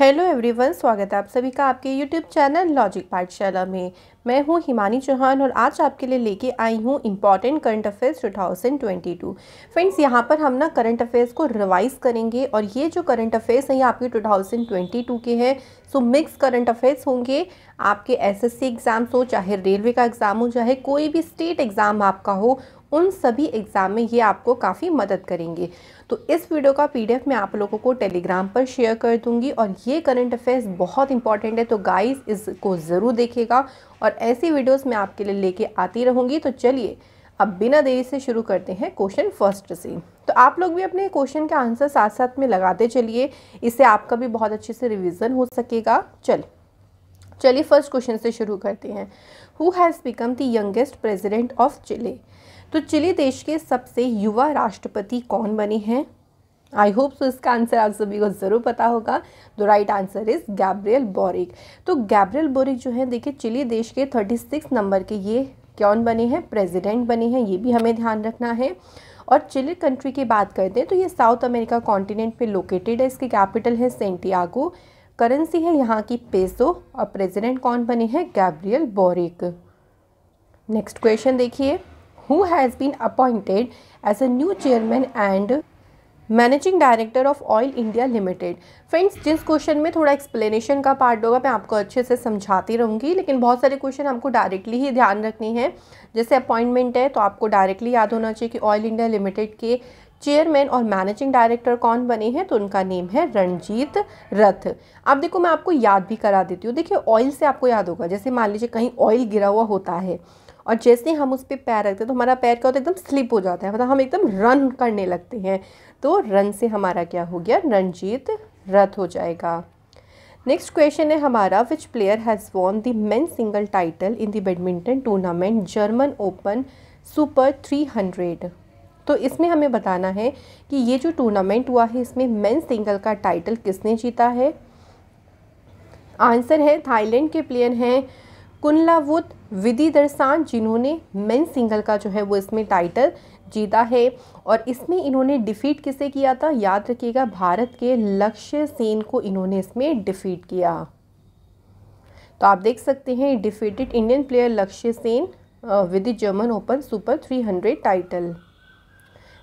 Hello everyone स्वागत है आप सभी का आपके यूट्यूब चैनल लॉजिक पाठशाला में मैं हूं हिमानी चौहान और आज आपके लिए लेके आई हूं इम्पॉर्टेंट करंट अफेयर्स 2022 फ्रेंड्स यहां पर हम ना करंट अफेयर्स को रिवाइज करेंगे और ये जो करंट अफेयर्स हैं ये आपके 2022 के हैं सो मिक्स करंट अफेयर्स होंगे आपके एस एग्ज़ाम्स हो चाहे रेलवे का एग्ज़ाम हो चाहे कोई भी स्टेट एग्ज़ाम आपका हो उन सभी एग्ज़ाम में ये आपको काफ़ी मदद करेंगे तो इस वीडियो का पीडीएफ मैं आप लोगों को टेलीग्राम पर शेयर कर दूंगी और ये करंट अफेयर्स बहुत इंपॉर्टेंट है तो गाइस इसको ज़रूर देखेगा और ऐसी वीडियोस मैं आपके लिए लेके आती रहूँगी तो चलिए अब बिना देरी से शुरू करते हैं क्वेश्चन फर्स्ट से तो आप लोग भी अपने क्वेश्चन के आंसर साथ साथ में लगाते चलिए इससे आपका भी बहुत अच्छे से रिविज़न हो सकेगा चल चलिए फर्स्ट क्वेश्चन से शुरू करते हैं who has become the youngest president of Chile तो चिली देश के सबसे युवा राष्ट्रपति कौन बने हैं आई होप सो इसका आंसर आप सभी को ज़रूर पता होगा the right answer is Gabriel Boric तो गैब्रियल बोरिक जो है देखिए चिली देश के थर्टी सिक्स नंबर के ये कौन बने हैं प्रेसिडेंट बने हैं ये भी हमें ध्यान रखना है और चिली कंट्री की बात करते हैं तो ये साउथ अमेरिका कॉन्टिनेंट पे लोकेटेड है इसकी कैपिटल है सेंटियागो करेंसी है यहाँ की पेसो और प्रेसिडेंट कौन बने हैं गैब्रियल बोरिक नेक्स्ट क्वेश्चन देखिए who has been appointed as a new chairman and managing director of Oil India Limited friends जिस क्वेश्चन में थोड़ा एक्सप्लेनेशन का पार्ट होगा मैं आपको अच्छे से समझाती रहूँगी लेकिन बहुत सारे क्वेश्चन आपको डायरेक्टली ही ध्यान रखनी है जैसे अपॉइंटमेंट है तो आपको डायरेक्टली याद होना चाहिए कि ऑयल इंडिया लिमिटेड के चेयरमैन और मैनेजिंग डायरेक्टर कौन बने हैं तो उनका नेम है रणजीत रथ अब देखो मैं आपको याद भी करा देती हूँ देखिए ऑयल से आपको याद होगा जैसे मान लीजिए कहीं ऑयल गिरा हुआ होता है और जैसे हम उस पर पैर रखते हैं तो हमारा पैर क्या होता है एकदम स्लिप हो जाता है मतलब हम एकदम रन करने लगते हैं तो रन से हमारा क्या हो गया रणजीत रथ हो जाएगा नेक्स्ट क्वेश्चन है हमारा which player has won the men single title in the badminton tournament German Open Super three hundred तो इसमें हमें बताना है कि ये जो टूर्नामेंट हुआ है इसमें मेन सिंगल का टाइटल किसने जीता है आंसर है थाईलैंड के प्लेयर हैं कुंडलावुद विधि दरसान जिन्होंने मेन सिंगल का जो है वो इसमें टाइटल जीता है और इसमें इन्होंने डिफ़ीट किसे किया था याद रखिएगा भारत के लक्ष्य सेन को इन्होंने इसमें डिफ़ीट किया तो आप देख सकते हैं defeated Indian player Lakshya Sen with German Open Super 300 title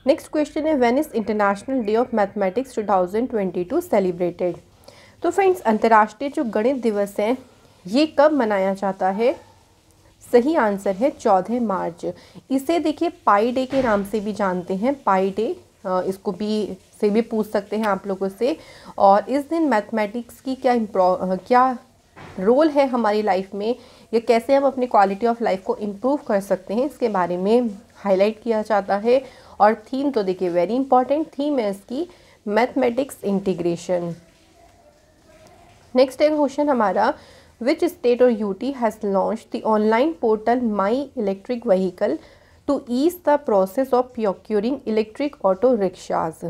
next question है when is International day of Mathematics 2022 celebrated तो फ्रेंड्स अंतर्राष्ट्रीय जो गणित दिवस है ये कब मनाया जाता है सही आंसर है चौदह मार्च इसे देखिए पाई डे के नाम से भी जानते हैं पाई डे इसको भी से भी पूछ सकते हैं आप लोगों से और इस दिन मैथमेटिक्स की क्या क्या रोल है हमारी लाइफ में या कैसे हम अपनी क्वालिटी ऑफ लाइफ को इम्प्रूव कर सकते हैं इसके बारे में हाईलाइट किया जाता है और थीम तो देखिए वेरी इंपॉर्टेंट थीम है इसकी मैथमेटिक्स इंटीग्रेशन नेक्स्ट है क्वेश्चन हमारा which state or UT has launched the online portal My Electric Vehicle to ease the process of procuring electric auto rickshaws.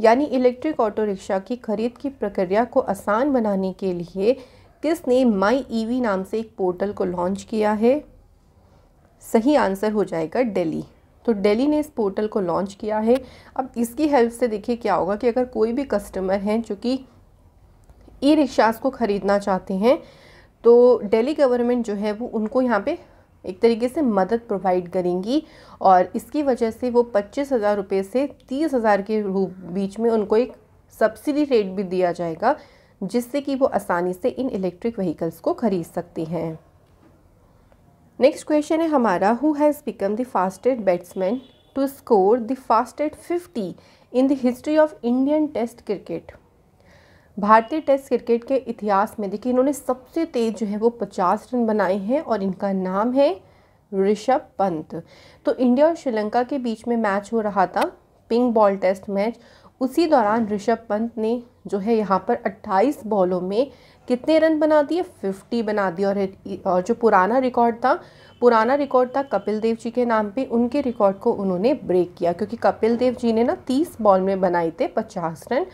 यानी इलेक्ट्रिक ऑटो रिक्शा की खरीद की प्रक्रिया को आसान बनाने के लिए किसने माई ईवी e नाम से एक पोर्टल को लॉन्च किया है सही आंसर हो जाएगा दिल्ली तो दिल्ली ने इस पोर्टल को लॉन्च किया है अब इसकी हेल्प से देखिए क्या होगा कि अगर कोई भी कस्टमर हैं जो कि ई रिक्शास को ख़रीदना चाहते हैं तो दिल्ली गवर्नमेंट जो है वो उनको यहाँ पे एक तरीके से मदद प्रोवाइड करेंगी और इसकी वजह से वो पच्चीस हज़ार रुपये से तीस हज़ार के रूप बीच में उनको एक सब्सिडी रेट भी दिया जाएगा जिससे कि वो आसानी से इन इलेक्ट्रिक व्हीकल्स को ख़रीद सकती हैं नेक्स्ट क्वेश्चन है हमारा who has become the fastest batsman to score the fastest fifty in the history of Indian Test cricket भारतीय टेस्ट क्रिकेट के इतिहास में देखिए इन्होंने सबसे तेज़ जो है वो पचास रन बनाए हैं और इनका नाम है ऋषभ पंत तो इंडिया और श्रीलंका के बीच में मैच हो रहा था पिंक बॉल टेस्ट मैच उसी दौरान ऋषभ पंत ने जो है यहाँ पर 28 बॉलों में कितने रन बना दिए 50 बना दिए और और जो पुराना रिकॉर्ड था पुराना रिकॉर्ड था कपिल देव जी के नाम पे उनके रिकॉर्ड को उन्होंने ब्रेक किया क्योंकि कपिल देव जी ने ना 30 बॉल में बनाए थे 50 रन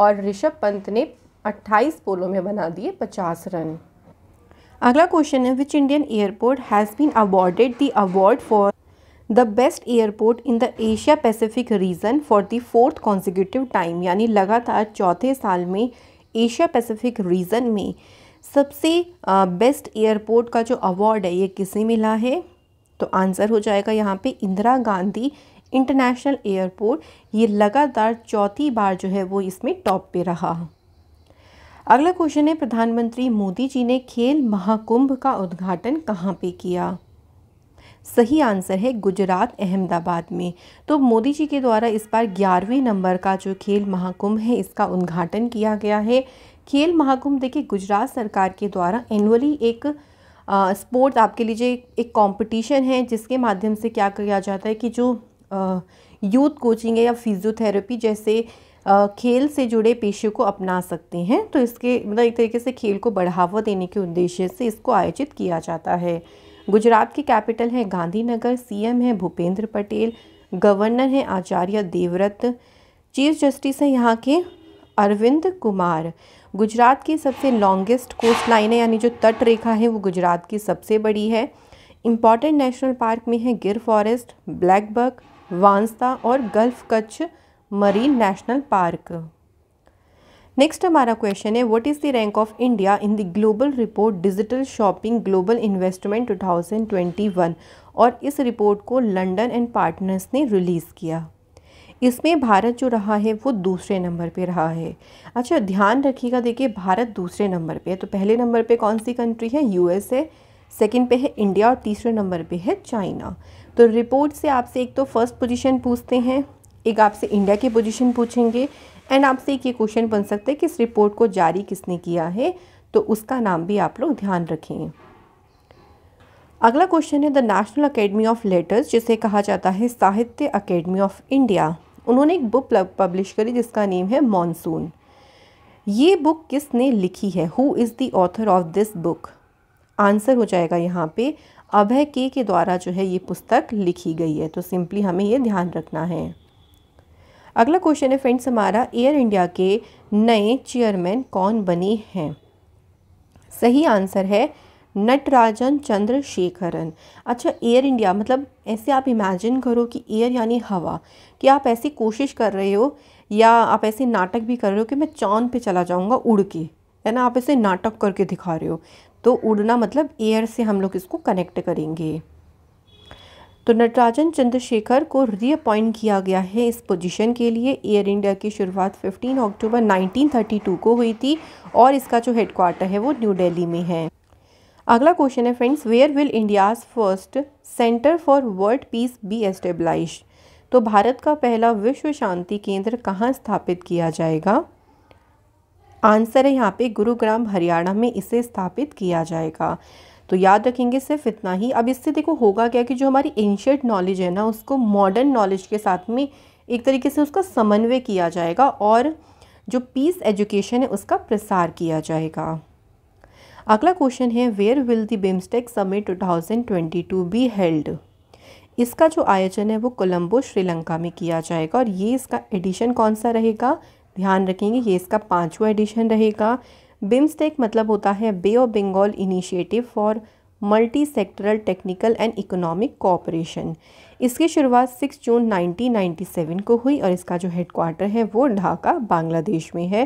और ऋषभ पंत ने 28 पोलों में बना दिए 50 रन अगला क्वेश्चन है which Indian airport has been awarded the award for the best airport in the Asia Pacific region for the fourth consecutive time यानी लगातार चौथे साल में एशिया पैसिफिक रीजन में सबसे बेस्ट एयरपोर्ट का जो अवार्ड है ये किसे मिला है तो आंसर हो जाएगा यहाँ पे इंदिरा गांधी इंटरनेशनल एयरपोर्ट ये लगातार चौथी बार जो है वो इसमें टॉप पे रहा अगला क्वेश्चन है प्रधानमंत्री मोदी जी ने खेल महाकुंभ का उद्घाटन कहाँ पे किया सही आंसर है गुजरात अहमदाबाद में तो मोदी जी के द्वारा इस बार ग्यारहवें नंबर का जो खेल महाकुंभ है इसका उद्घाटन किया गया है खेल महाकुंभ देखिए गुजरात सरकार के द्वारा एनुअली एक स्पोर्ट आपके लीजिए एक कंपटीशन है जिसके माध्यम से क्या किया जाता है कि जो यूथ कोचिंग है या फिजियोथेरेपी जैसे खेल से जुड़े पेशे को अपना सकते हैं तो इसके मतलब एक तरीके से खेल को बढ़ावा देने के उद्देश्य से इसको आयोजित किया जाता है गुजरात की कैपिटल है गांधीनगर सीएम है भूपेंद्र पटेल गवर्नर हैं आचार्य देवव्रत चीफ जस्टिस हैं यहाँ के अरविंद कुमार गुजरात की सबसे लॉन्गेस्ट कोस्ट लाइन है यानी जो तट रेखा है वो गुजरात की सबसे बड़ी है इम्पॉर्टेंट नेशनल पार्क में है गिर फॉरेस्ट ब्लैक वांसदा और gulf Kutch marine national park next हमारा क्वेश्चन है what is the rank of India in the global report digital shopping global investment 2021 और इस रिपोर्ट को लंदन एंड पार्टनर्स ने रिलीज़ किया इसमें भारत जो रहा है वो दूसरे नंबर पे रहा है अच्छा ध्यान रखिएगा देखिए भारत दूसरे नंबर पे है तो पहले नंबर पे कौन सी कंट्री है यूएसए सेकंड पे है इंडिया और तीसरे नंबर पे है चाइना तो रिपोर्ट से आपसे एक तो फर्स्ट पोजीशन पूछते हैं एक आपसे इंडिया की पोजीशन पूछेंगे एंड आपसे एक ये क्वेश्चन बन सकता है कि इस रिपोर्ट को जारी किसने किया है तो उसका नाम भी आप लोग ध्यान रखें अगला क्वेश्चन है the national academy of letters जिसे कहा जाता है साहित्य अकेडमी ऑफ इंडिया उन्होंने एक बुक पब्लिश करी जिसका नेम है मॉनसून ये बुक किसने लिखी है who is the author of this book answer हो जाएगा यहाँ पे अभय के के द्वारा जो है ये पुस्तक लिखी गई है तो सिंपली हमें ये ध्यान रखना है अगला क्वेश्चन है फ्रेंड्स हमारा एयर इंडिया के नए चेयरमैन कौन बने हैं सही आंसर है नटराजन चंद्रशेखरन अच्छा एयर इंडिया मतलब ऐसे आप इमेजिन करो कि एयर यानी हवा कि आप ऐसी कोशिश कर रहे हो या आप ऐसे नाटक भी कर रहे हो कि मैं चांद पे चला जाऊँगा उड़ के है ना आप ऐसे नाटक करके दिखा रहे हो तो उड़ना मतलब एयर से हम लोग इसको कनेक्ट करेंगे तो नटराजन चंद्रशेखर को रीअपॉइंट किया गया है इस पोजीशन के लिए एयर इंडिया की शुरुआत 15 अक्टूबर 1932 को हुई थी और इसका जो हेडक्वार्टर है वो न्यू दिल्ली में है अगला क्वेश्चन है friends where will India's first centre for world peace be establish तो भारत का पहला विश्व शांति केंद्र कहाँ स्थापित किया जाएगा आंसर है यहाँ पे गुरुग्राम हरियाणा में इसे स्थापित किया जाएगा तो याद रखेंगे सिर्फ इतना ही अब इससे देखो होगा क्या कि जो हमारी एंशियट नॉलेज है ना उसको मॉडर्न नॉलेज के साथ में एक तरीके से उसका समन्वय किया जाएगा और जो पीस एजुकेशन है उसका प्रसार किया जाएगा अगला क्वेश्चन है where will the BIMSTEC summit 2022 be held इसका जो आयोजन है वो कोलंबो श्रीलंका में किया जाएगा और ये इसका एडिशन कौन सा रहेगा ध्यान रखेंगे ये इसका पाँचवा एडिशन रहेगा बिम्स्टेक मतलब होता है bay of Bengal initiative for multi sectoral technical and economic cooperation इसकी शुरुआत 6 जून 1997 को हुई और इसका जो हेडक्वार्टर है वो ढाका बांग्लादेश में है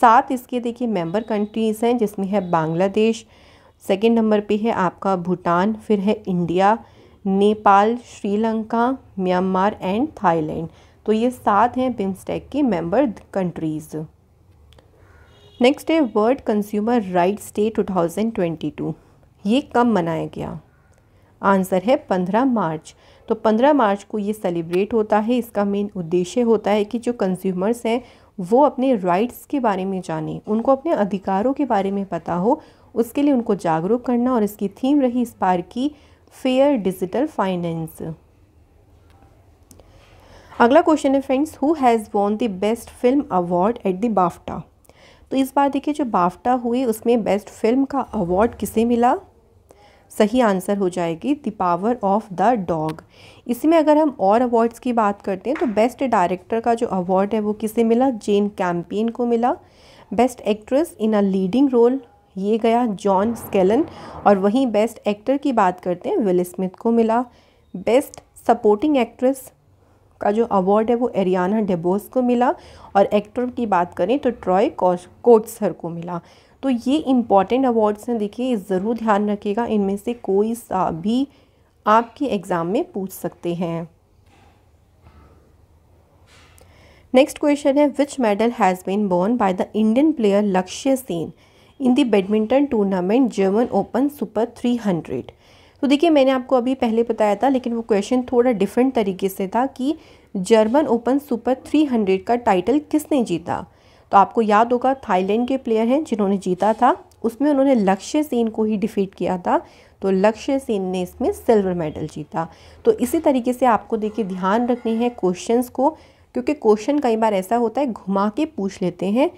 सात इसके देखिए मेंबर कंट्रीज़ हैं जिसमें है बांग्लादेश सेकेंड नंबर पे है आपका भूटान फिर है India Nepal Sri Lanka Myanmar and Thailand तो ये सात हैं बिम्स्टेक की मेंबर कंट्रीज़ नेक्स्ट है वर्ल्ड कंज्यूमर राइट्स डे 2022 ये कब मनाया गया आंसर है 15 मार्च तो 15 मार्च को ये सेलिब्रेट होता है इसका मेन उद्देश्य होता है कि जो कंज्यूमर्स हैं वो अपने राइट्स के बारे में जाने उनको अपने अधिकारों के बारे में पता हो उसके लिए उनको जागरूक करना और इसकी थीम रही इस बार की फेयर डिजिटल फाइनेंस अगला क्वेश्चन है friends who has won the best film award at the BAFTA तो इस बार देखिए जो बाफ्टा हुई उसमें बेस्ट फिल्म का अवार्ड किसे मिला सही आंसर हो जाएगी the power of the dog इसी में अगर हम और अवार्ड्स की बात करते हैं तो बेस्ट डायरेक्टर का जो अवार्ड है वो किसे मिला जेन कैंपेन को मिला best actress in a leading role ये गया जॉन स्केलन और वहीं बेस्ट एक्टर की बात करते हैं विल स्मिथ को मिला बेस्ट सपोर्टिंग एक्ट्रेस का जो अवार्ड है वो एरियाना डेबोस को मिला और एक्टर की बात करें तो ट्रॉय कोट्सर को मिला तो ये इम्पॉर्टेंट अवार्ड्स हैं देखिए ज़रूर ध्यान रखिएगा इनमें से कोई सा भी आपके एग्ज़ाम में पूछ सकते हैं नेक्स्ट क्वेश्चन है which medal has been borne by the Indian player Lakshya Sen in the badminton tournament German Open Super three hundred तो देखिए मैंने आपको अभी पहले बताया था लेकिन वो क्वेश्चन थोड़ा डिफरेंट तरीके से था कि जर्मन ओपन सुपर 300 का टाइटल किसने जीता तो आपको याद होगा थाईलैंड के प्लेयर हैं जिन्होंने जीता था उसमें उन्होंने लक्ष्य सेन को ही डिफीट किया था तो लक्ष्य सेन ने इसमें सिल्वर मेडल जीता तो इसी तरीके से आपको देखिए ध्यान रखने हैं क्वेश्चंस को क्योंकि क्वेश्चन कई बार ऐसा होता है घुमा के पूछ लेते हैं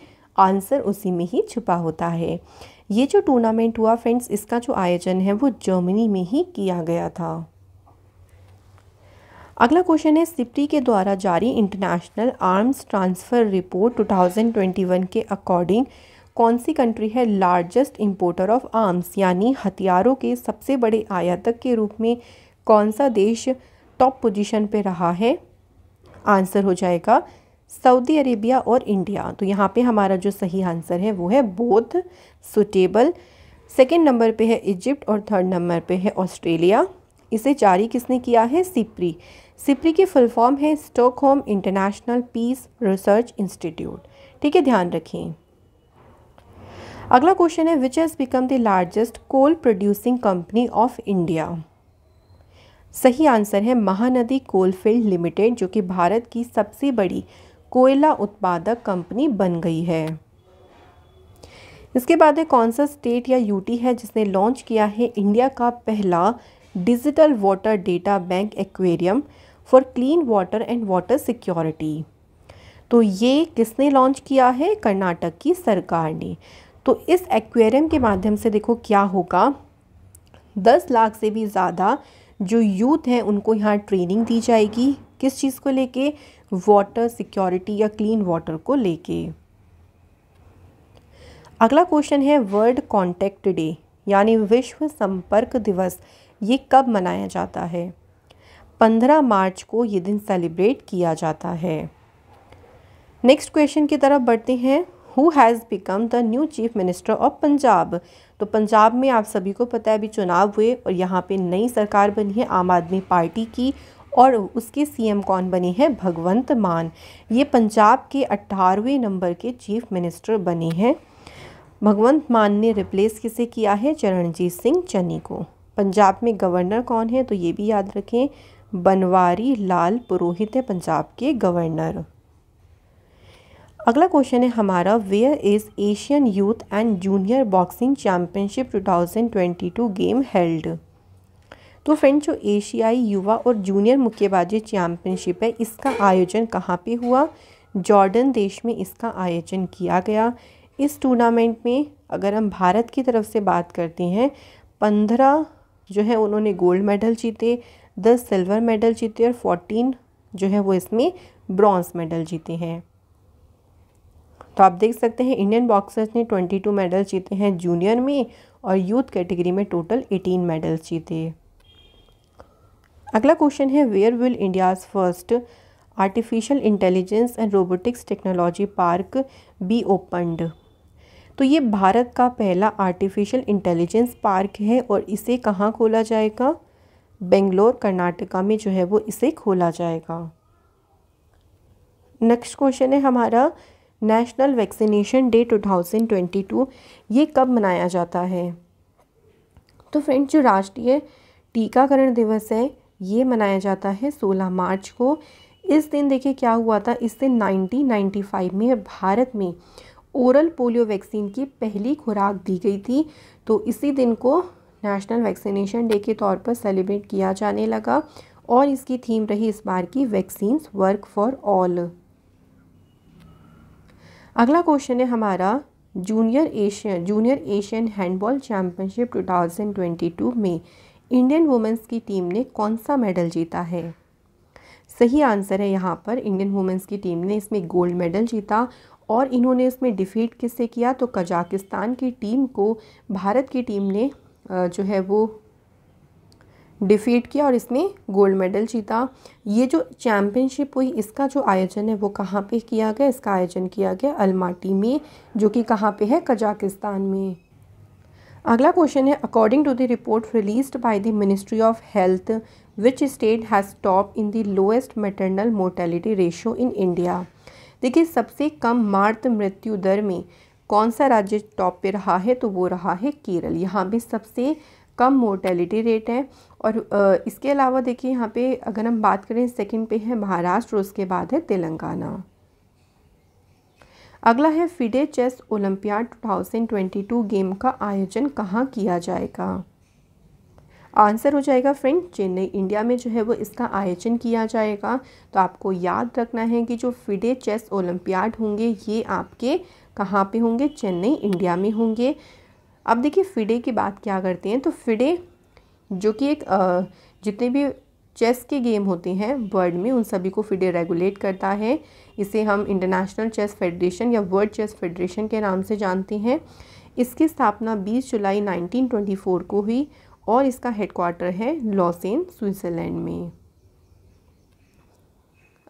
आंसर उसी में ही छुपा होता है ये जो टूर्नामेंट हुआ फ्रेंड्स इसका जो आयोजन है वो जर्मनी में ही किया गया था अगला क्वेश्चन है सिप्टी के द्वारा जारी इंटरनेशनल आर्म्स ट्रांसफ़र रिपोर्ट 2021 के अकॉर्डिंग कौन सी कंट्री है लार्जेस्ट इंपोर्टर ऑफ आर्म्स यानी हथियारों के सबसे बड़े आयातक के रूप में कौन सा देश टॉप पोजीशन पे रहा है आंसर हो जाएगा सऊदी अरेबिया और इंडिया तो यहाँ पे हमारा जो सही आंसर है वो है बोथ सुटेबल सेकेंड नंबर पे है इजिप्ट और थर्ड नंबर पे है ऑस्ट्रेलिया इसे जारी किसने किया है सिप्री सिप्री की फुल फॉर्म है Stockholm International Peace Research Institute ठीक है ध्यान रखें अगला क्वेश्चन है which has become the largest coal producing company of India सही आंसर है महानदी कोल फील्ड लिमिटेड जो कि भारत की सबसे बड़ी कोयला उत्पादक कंपनी बन गई है इसके बाद कौन सा स्टेट या यूटी है जिसने लॉन्च किया है इंडिया का पहला digital water data bank aquarium for clean water and water security तो ये किसने लॉन्च किया है कर्नाटक की सरकार ने तो इस एक्वेरियम के माध्यम से देखो क्या होगा दस लाख से भी ज़्यादा जो यूथ हैं उनको यहाँ ट्रेनिंग दी जाएगी किस चीज़ को लेके वाटर सिक्योरिटी या क्लीन वाटर को लेके अगला क्वेश्चन है वर्ल्ड कॉन्टैक्ट डे यानी विश्व संपर्क दिवस ये कब मनाया जाता है पंद्रह मार्च को ये दिन सेलिब्रेट किया जाता है नेक्स्ट क्वेश्चन की तरफ बढ़ते हैं who has become the new chief minister of Punjab तो पंजाब में आप सभी को पता है अभी चुनाव हुए और यहाँ पे नई सरकार बनी है आम आदमी पार्टी की और उसके सीएम कौन बने हैं भगवंत मान ये पंजाब के अट्ठारहवें नंबर के चीफ मिनिस्टर बने हैं भगवंत मान ने रिप्लेस किसे किया है चरणजीत सिंह चन्नी को पंजाब में गवर्नर कौन है तो ये भी याद रखें बनवारी लाल पुरोहित है पंजाब के गवर्नर अगला क्वेश्चन है हमारा where is Asian youth and junior boxing championship 2022 game held तो फ्रेंड जो एशियाई युवा और जूनियर मुक्केबाजी चैम्पियनशिप है इसका आयोजन कहाँ पे हुआ जॉर्डन देश में इसका आयोजन किया गया इस टूर्नामेंट में अगर हम भारत की तरफ से बात करते हैं पंद्रह जो है उन्होंने गोल्ड मेडल जीते दस सिल्वर मेडल जीते और फोर्टीन जो है वो इसमें ब्रॉन्ज मेडल जीते हैं तो आप देख सकते हैं इंडियन बॉक्सर्स ने ट्वेंटी टू मेडल जीते हैं जूनियर में और यूथ कैटेगरी में टोटल एटीन मेडल्स जीते अगला क्वेश्चन है where will India's first artificial intelligence and robotics technology park be opened तो ये भारत का पहला आर्टिफिशियल इंटेलिजेंस पार्क है और इसे कहाँ खोला जाएगा बेंगलोर कर्नाटका में जो है वो इसे खोला जाएगा नेक्स्ट क्वेश्चन है हमारा नेशनल वैक्सीनेशन डे 2022 ये कब मनाया जाता है तो फ्रेंड्स जो राष्ट्रीय टीकाकरण दिवस है ये मनाया जाता है 16 मार्च को इस दिन देखिए क्या हुआ था इससे 1995 में भारत में ओरल पोलियो वैक्सीन की पहली खुराक दी गई थी तो इसी दिन को नेशनल वैक्सीनेशन डे के तौर पर सेलिब्रेट किया जाने लगा और इसकी थीम रही इस बार की वैक्सीन वर्क फॉर ऑल अगला क्वेश्चन है हमारा junior Asian junior Asian handball championship 2022 में इंडियन वुमेंस की टीम ने कौन सा मेडल जीता है सही आंसर है यहाँ पर इंडियन वुमेंस की टीम ने इसमें गोल्ड मेडल जीता और इन्होंने इसमें डिफीट किससे किया तो कजाकिस्तान की टीम को भारत की टीम ने जो है वो डिफीट किया और इसमें गोल्ड मेडल जीता ये जो चैम्पियनशिप हुई इसका जो आयोजन है वो कहाँ पे किया गया इसका आयोजन किया गया अलमाटी में जो कि कहाँ पे है कजाकिस्तान में अगला क्वेश्चन है according to the report released by the ministry of health which state has top in the lowest maternal mortality ratio in India देखिए सबसे कम मार्त मृत्यु दर में कौन सा राज्य टॉप पे रहा है तो वो रहा है केरल यहाँ पे सबसे कम मोर्टेलिटी रेट है और इसके अलावा देखिए यहाँ पे अगर हम बात करें सेकंड पे है महाराष्ट्र उसके बाद है तेलंगाना अगला है फिडे चेस ओलंपियाड 2022 गेम का आयोजन कहाँ किया जाएगा आंसर हो जाएगा फ्रेंड चेन्नई इंडिया में जो है वो इसका आयोजन किया जाएगा तो आपको याद रखना है कि जो फिडे चेस ओलंपियाड होंगे ये आपके कहाँ पे होंगे चेन्नई इंडिया में होंगे अब देखिए फिडे की बात क्या करते हैं तो फिडे जो कि एक जितने भी चेस की गेम होती हैं वर्ल्ड में उन सभी को फिडे रेगुलेट करता है इसे हम इंटरनेशनल चेस फेडरेशन या वर्ल्ड चेस फेडरेशन के नाम से जानते हैं इसकी स्थापना 20 जुलाई 1924 को हुई और इसका हेडक्वार्टर है लॉसेन स्विट्ज़रलैंड में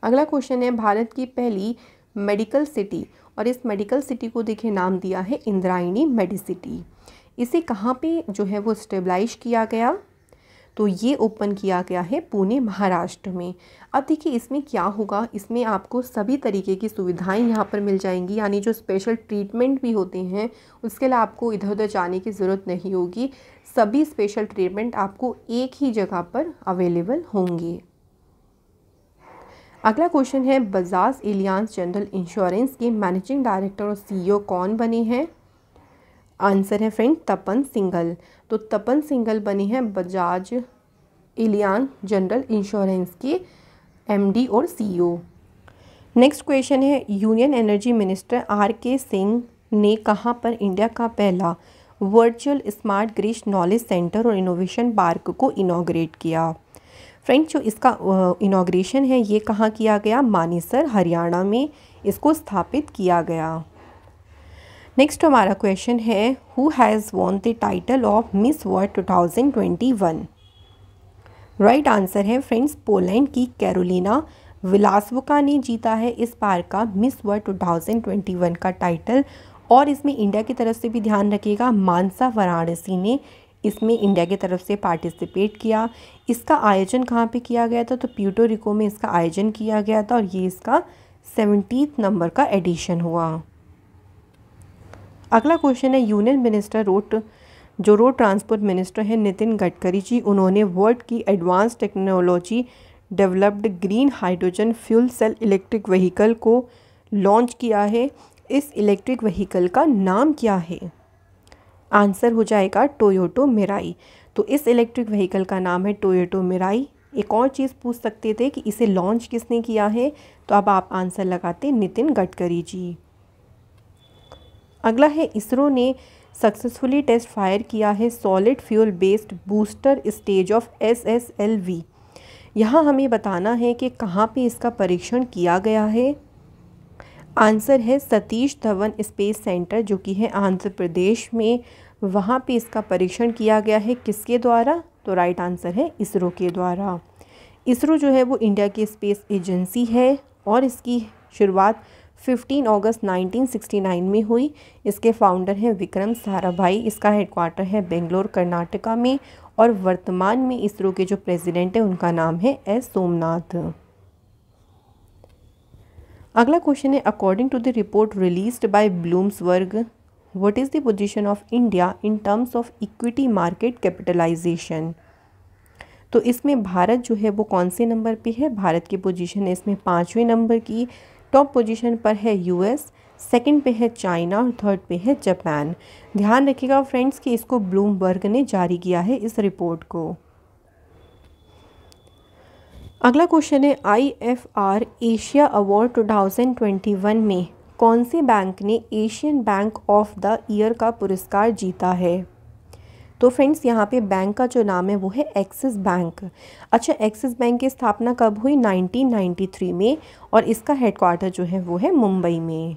अगला क्वेश्चन है भारत की पहली मेडिकल सिटी और इस मेडिकल सिटी को देखिए नाम दिया है इंद्रायणी मेडिसिटी इसे कहाँ पे जो है वो स्टेबलाइज किया गया तो ये ओपन किया गया है पुणे महाराष्ट्र में अब देखिए इसमें क्या होगा इसमें आपको सभी तरीके की सुविधाएं यहाँ पर मिल जाएंगी यानी जो स्पेशल ट्रीटमेंट भी होते हैं उसके लिए आपको इधर उधर जाने की ज़रूरत नहीं होगी सभी स्पेशल ट्रीटमेंट आपको एक ही जगह पर अवेलेबल होंगे अगला क्वेश्चन है बजाज एलियांस जनरल इंश्योरेंस के मैनेजिंग डायरेक्टर और सीईओ e कौन बने हैं आंसर है फ्रेंड तपन सिंगल तो तपन सिंगल बनी है बजाज इलियान जनरल इंश्योरेंस की एमडी और सीईओ नेक्स्ट क्वेश्चन है union energy minister R K Singh ने कहाँ पर इंडिया का पहला virtual smart grid knowledge centre और इनोवेशन पार्क को इनाग्रेट किया फ्रेंड्स जो इसका इनाग्रेशन है ये कहाँ किया गया मानेसर हरियाणा में इसको स्थापित किया गया नेक्स्ट हमारा क्वेश्चन है who has won the title of Miss World 2021 right answer है फ्रेंड्स पोलैंड की कैरोलिना विलासवका ने जीता है इस बार का मिस वर्ल्ड 2021 का टाइटल और इसमें इंडिया की तरफ से भी ध्यान रखिएगा मानसा वाराणसी ने इसमें इंडिया की तरफ से पार्टिसिपेट किया इसका आयोजन कहाँ पे किया गया था तो प्यूटोरिको में इसका आयोजन किया गया था और ये इसका सेवनटीथ नंबर का एडिशन हुआ अगला क्वेश्चन है यूनियन मिनिस्टर रोड जो रोड ट्रांसपोर्ट मिनिस्टर हैं नितिन गडकरी जी उन्होंने वर्ल्ड की advance technology developed green hydrogen fuel cell electric vehicle को लॉन्च किया है इस इलेक्ट्रिक व्हीकल का नाम क्या है आंसर हो जाएगा टोयोटो मिराई तो इस इलेक्ट्रिक व्हीकल का नाम है टोयोटो मिराई एक और चीज़ पूछ सकते थे कि इसे लॉन्च किसने किया है तो अब आप आंसर लगाते नितिन गडकरी जी अगला है इसरो ने सक्सेसफुली टेस्ट फायर किया है solid fuel based booster stage of S S L V यहाँ हमें बताना है कि कहाँ पे इसका परीक्षण किया गया है आंसर है सतीश धवन स्पेस सेंटर जो कि है आंध्र प्रदेश में वहाँ पे इसका परीक्षण किया गया है किसके द्वारा तो राइट आंसर है इसरो के द्वारा इसरो जो है वो इंडिया की स्पेस एजेंसी है और इसकी शुरुआत 15 अगस्त 1969 में हुई इसके फाउंडर हैं विक्रम साराभाई इसका हेडक्वार्टर है बेंगलोर कर्नाटका में और वर्तमान में इसरो के जो प्रेसिडेंट हैं उनका नाम है एस सोमनाथ अगला क्वेश्चन है according to the report released by Bloomberg what is the position of India in terms of equity market capitalisation तो इसमें भारत जो है वो कौन से नंबर पे है भारत की पोजीशन है इसमें पाँचवें नंबर की टॉप पोजीशन पर है यूएस सेकंड पे है चाइना और थर्ड पे है जापान ध्यान रखिएगा फ्रेंड्स कि इसको ब्लूमबर्ग ने जारी किया है इस रिपोर्ट को अगला क्वेश्चन है आईएफआर एशिया अवार्ड 2021 में कौन से बैंक ने Asian bank of the year का पुरस्कार जीता है तो फ्रेंड्स यहाँ पे बैंक का जो नाम है वो है एक्सिस बैंक अच्छा एक्सिस बैंक की स्थापना कब हुई 1993 में और इसका हेडक्वार्टर जो है वो है मुंबई में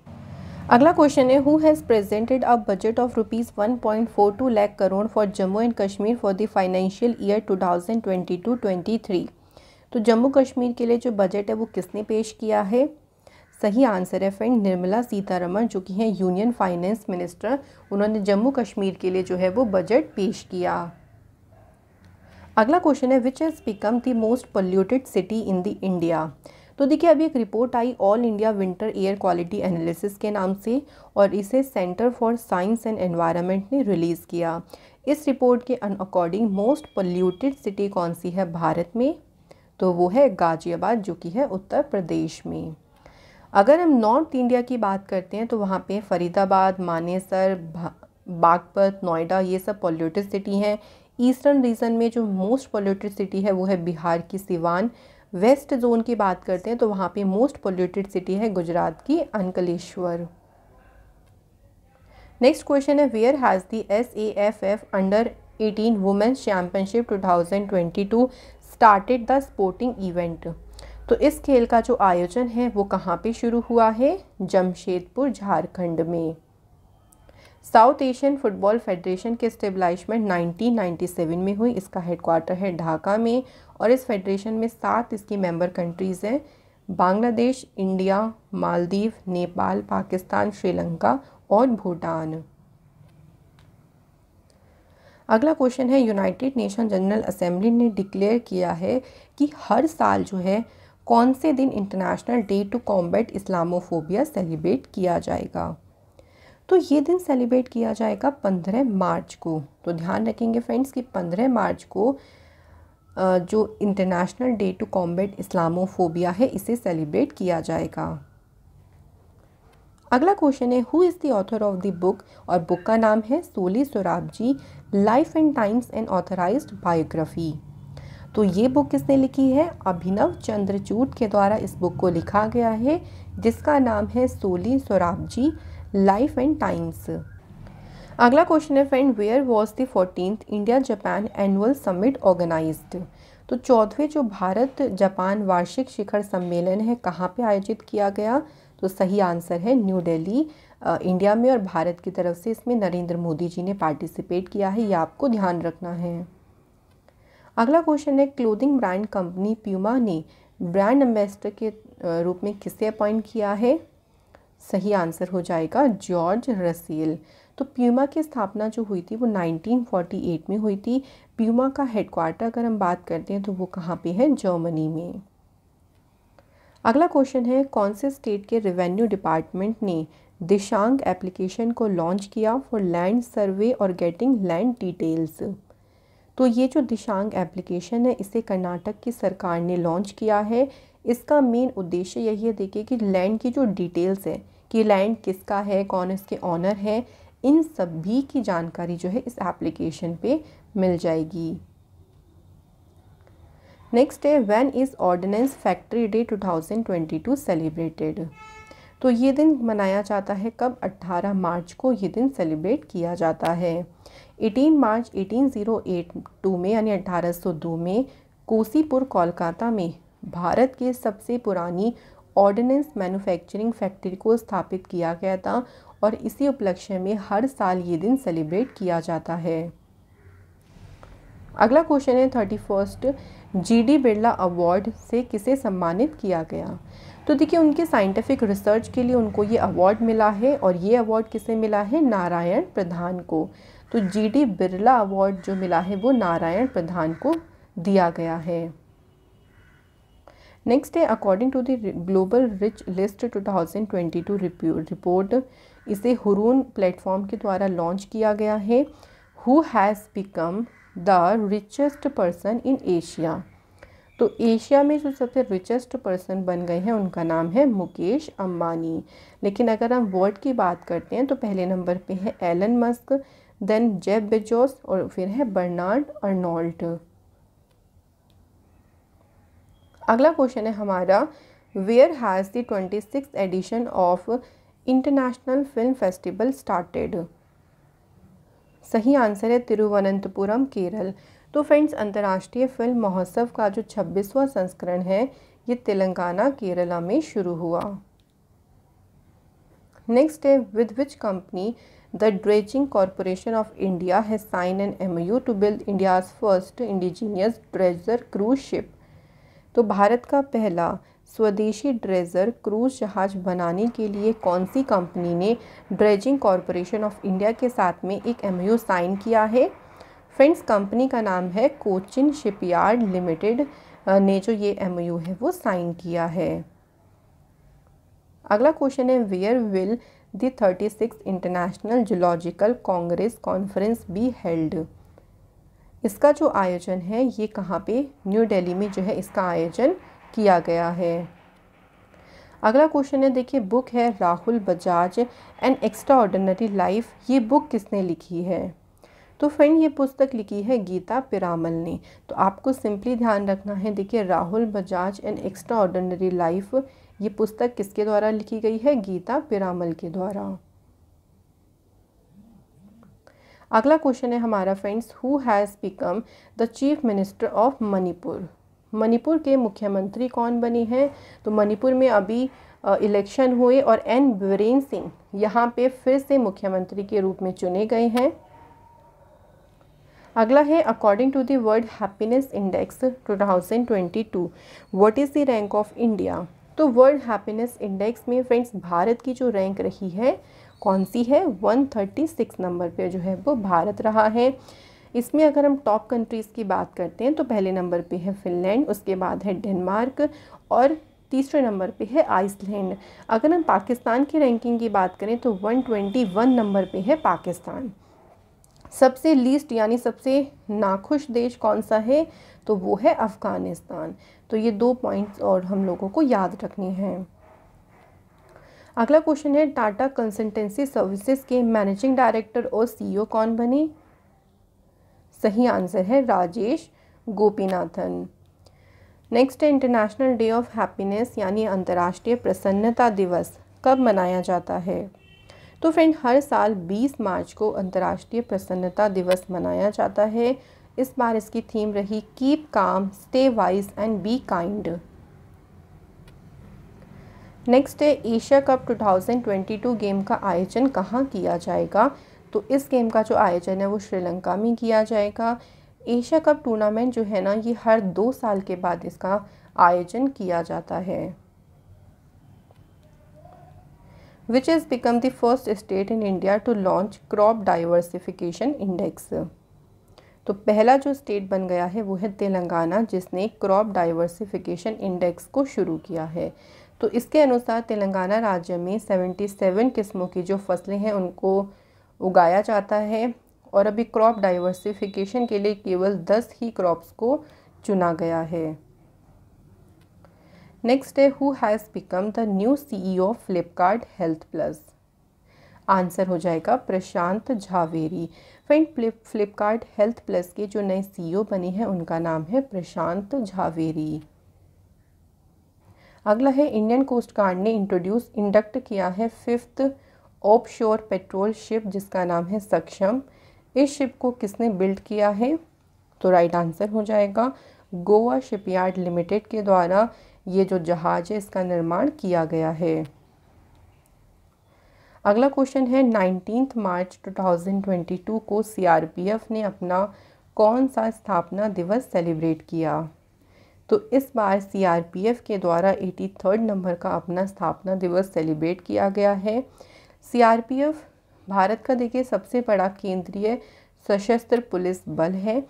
अगला क्वेश्चन है who has presented a budget of rupees one point four two lakh crore for Jammu and Kashmir for the financial year two thousand twenty two twenty three तो जम्मू कश्मीर के लिए जो बजट है वो किसने पेश किया है सही आंसर है फ्रेंड निर्मला सीतारमण जो कि हैं यूनियन फाइनेंस मिनिस्टर उन्होंने जम्मू कश्मीर के लिए जो है वो बजट पेश किया अगला क्वेश्चन है which has become the most polluted city in the India तो देखिए अभी एक रिपोर्ट आई all India winter air quality analysis के नाम से और इसे centre for science and environment ने रिलीज़ किया इस रिपोर्ट के अकॉर्डिंग मोस्ट पोल्यूटेड सिटी कौन सी है भारत में तो वो है गाज़ियाबाद जो कि है उत्तर प्रदेश में अगर हम नॉर्थ इंडिया की बात करते हैं तो वहाँ पे फरीदाबाद मानेसर बागपत नोएडा ये सब पॉल्यूटेड सिटी हैं ईस्टर्न रीजन में जो मोस्ट पॉल्यूटेड सिटी है वो है बिहार की सिवान वेस्ट जोन की बात करते हैं तो वहाँ पे मोस्ट पॉल्यूटेड सिटी है गुजरात की अंकलेश्वर नेक्स्ट क्वेश्चन है where has the S A F F under eighteen women's championship two thousand twenty two started the sporting event तो इस खेल का जो आयोजन है वो कहाँ पे शुरू हुआ है जमशेदपुर झारखंड में साउथ एशियन फुटबॉल फेडरेशन के स्टेबलाइशमेंट 1997 में हुई इसका हेडक्वार्टर है ढाका में और इस फेडरेशन में सात इसकी मेंबर कंट्रीज़ हैं बांग्लादेश इंडिया मालदीव नेपाल पाकिस्तान श्रीलंका और भूटान अगला क्वेश्चन है यूनाइटेड नेशन जनरल असेंबली ने डिक्लेयर किया है कि हर साल जो है कौन से दिन international day to combat Islamophobia celebrate किया जाएगा तो ये दिन सेलिब्रेट किया जाएगा पंद्रह मार्च को तो ध्यान रखेंगे फ्रेंड्स कि पंद्रह मार्च को जो international day to combat Islamophobia है इसे सेलिब्रेट किया जाएगा अगला क्वेश्चन है who is the author of the book और बुक का नाम है Soli Sorabjee life and times and authorised biography तो ये बुक किसने लिखी है अभिनव चंद्रचूट के द्वारा इस बुक को लिखा गया है जिसका नाम है Soli Sorabjee life and times अगला क्वेश्चन है friend where was the fourteen India Japan annual summit organise तो चौथवें जो भारत जापान वार्षिक शिखर सम्मेलन है कहाँ पे आयोजित किया गया तो सही आंसर है न्यू दिल्ली इंडिया में और भारत की तरफ से इसमें नरेंद्र मोदी जी ने पार्टिसिपेट किया है ये आपको ध्यान रखना है अगला क्वेश्चन है क्लोथिंग ब्रांड कंपनी प्यूमा ने ब्रांड एम्बेसडर के रूप में किसे अपॉइंट किया है सही आंसर हो जाएगा जॉर्ज रसेल तो प्यूमा की स्थापना जो हुई थी वो 1948 में हुई थी प्यूमा का हेडक्वार्टर अगर हम बात करते हैं तो वो कहाँ पे है जर्मनी में अगला क्वेश्चन है कौन से स्टेट के रेवेन्यू डिपार्टमेंट ने दिशांग एप्लीकेशन को लॉन्च किया फॉर लैंड सर्वे और गेटिंग लैंड डिटेल्स तो ये जो दिशांग एप्लीकेशन है इसे कर्नाटक की सरकार ने लॉन्च किया है इसका मेन उद्देश्य यही है देखिए कि लैंड की जो डिटेल्स है कि लैंड किसका है कौन इसके ऑनर है इन सभी की जानकारी जो है इस एप्लीकेशन पे मिल जाएगी नेक्स्ट है when is ordnance factory day 2022 celebrated तो ये दिन मनाया जाता है कब 18 मार्च को ये दिन सेलिब्रेट किया जाता है 18 मार्च 1808-2 में यानी 1802 में कोसीपुर कोलकाता में भारत के सबसे पुरानी ऑर्डिनेंस मैन्युफैक्चरिंग फैक्ट्री को स्थापित किया गया था और इसी उपलक्ष्य में हर साल ये दिन सेलिब्रेट किया जाता है अगला क्वेश्चन है thirty first G D Birla award से किसे सम्मानित किया गया तो देखिए उनके साइंटिफिक रिसर्च के लिए उनको ये अवार्ड मिला है और ये अवार्ड किसे मिला है नारायण प्रधान को तो जीडी बिरला अवार्ड जो मिला है वो नारायण प्रधान को दिया गया है नेक्स्ट है according to the global rich list 2022 report इसे हुरून प्लेटफॉर्म के द्वारा लॉन्च किया गया है who has become the richest person in Asia तो एशिया में जो सबसे रिचेस्ट पर्सन बन गए हैं उनका नाम है मुकेश अंबानी लेकिन अगर हम वर्ल्ड की बात करते हैं तो पहले नंबर पे है Elon Musk then Jeff Bezos और फिर है बर्नार्ड अर्नोल्ट अगला क्वेश्चन है हमारा where has the twenty six edition of international film festival started सही आंसर है तिरुवनंतपुरम केरल तो फ्रेंड्स अंतर्राष्ट्रीय फिल्म महोत्सव का जो छब्बीसवा संस्करण है ये तेलंगाना केरला में शुरू हुआ नेक्स्ट है with which company The Dredging Corporation of India has signed an MOU to build India's first indigenous dredger cruise ship. तो भारत का पहला स्वदेशी ड्रेजर क्रूज जहाज बनाने के लिए कौन सी कंपनी ने ड्रेजिंग कॉरपोरेशन ऑफ इंडिया के साथ में एक एमयू साइन किया है फ्रेंड्स कंपनी का नाम है कोचिन शिपयार्ड लिमिटेड ने जो ये यू है वो साइन किया है अगला क्वेश्चन है where will thirty six international zoological congress conference be held इसका जो आयोजन है ये कहाँ पे न्यू दिल्ली में जो है इसका आयोजन किया गया है अगला क्वेश्चन है देखिए बुक है Rahul Bajaj an extraordinary life ये बुक किसने लिखी है तो फ्रेंड ये पुस्तक लिखी है गीता पिरामल ने तो आपको सिंपली ध्यान रखना है देखिए Rahul Bajaj an extraordinary life ये पुस्तक किसके द्वारा लिखी गई है गीता पिरामल के द्वारा अगला क्वेश्चन है हमारा friends who has become the chief minister of Manipur Manipur के मुख्यमंत्री कौन बने हैं तो मणिपुर में अभी इलेक्शन हुए और एन बीरेन सिंह यहाँ पे फिर से मुख्यमंत्री के रूप में चुने गए हैं अगला है according to the world happiness index 2022 what is the rank of India तो वर्ल्ड हैप्पीनेस इंडेक्स में फ्रेंड्स भारत की जो रैंक रही है कौन सी है 136 नंबर पे जो है वो भारत रहा है इसमें अगर हम टॉप कंट्रीज़ की बात करते हैं तो पहले नंबर पे है फिनलैंड उसके बाद है डेनमार्क और तीसरे नंबर पे है आइसलैंड अगर हम पाकिस्तान की रैंकिंग की बात करें तो 121 नंबर पे है पाकिस्तान सबसे लीस्ट यानी सबसे नाखुश देश कौन सा है तो वो है अफ़गानिस्तान तो ये दो पॉइंट्स और हम लोगों को याद रखने हैं अगला क्वेश्चन है टाटा कंसल्टेंसी सर्विसेज के मैनेजिंग डायरेक्टर और सीईओ e कौन बने सही आंसर है राजेश गोपीनाथन नेक्स्ट है इंटरनेशनल डे ऑफ हैप्पीनेस यानी अंतर्राष्ट्रीय प्रसन्नता दिवस कब मनाया जाता है तो फ्रेंड हर साल 20 मार्च को अंतर्राष्ट्रीय प्रसन्नता दिवस मनाया जाता है इस बार इसकी थीम रही keep calm stay wise and be kind next है एशिया कप 2022 गेम का आयोजन कहाँ किया जाएगा तो इस गेम का जो आयोजन है वो श्रीलंका में किया जाएगा एशिया कप टूर्नामेंट जो है ना ये हर दो साल के बाद इसका आयोजन किया जाता है which is become the first state in India to launch crop diversification index तो पहला जो स्टेट बन गया है वो है तेलंगाना जिसने क्रॉप डाइवर्सिफिकेशन इंडेक्स को शुरू किया है तो इसके अनुसार तेलंगाना राज्य में 77 किस्मों की जो फसलें हैं उनको उगाया जाता है और अभी क्रॉप डाइवर्सिफिकेशन के लिए केवल 10 ही क्रॉप्स को चुना गया है नेक्स्ट है who has become the new CEO of Flipkart health plus answer हो जाएगा Prashant Jhaveri friend flip Flipkart health plus के जो नए सीईओ e बने हैं उनका नाम है प्रशांत झावेरी अगला है इंडियन कोस्ट गार्ड ने इंट्रोड्यूस इंडक्ट किया है fifth offshore patrol ship जिसका नाम है सक्षम इस शिप को किसने बिल्ड किया है तो राइट आंसर हो जाएगा गोवा शिपयार्ड लिमिटेड के द्वारा ये जो जहाज़ है इसका निर्माण किया गया है अगला क्वेश्चन है नाइनटीन मार्च 2022 को सीआरपीएफ ने अपना कौन सा स्थापना दिवस सेलिब्रेट किया तो इस बार सीआरपीएफ के द्वारा एटी थर्ड नंबर का अपना स्थापना दिवस सेलिब्रेट किया गया है सीआरपीएफ भारत का देखिए सबसे बड़ा केंद्रीय सशस्त्र पुलिस बल है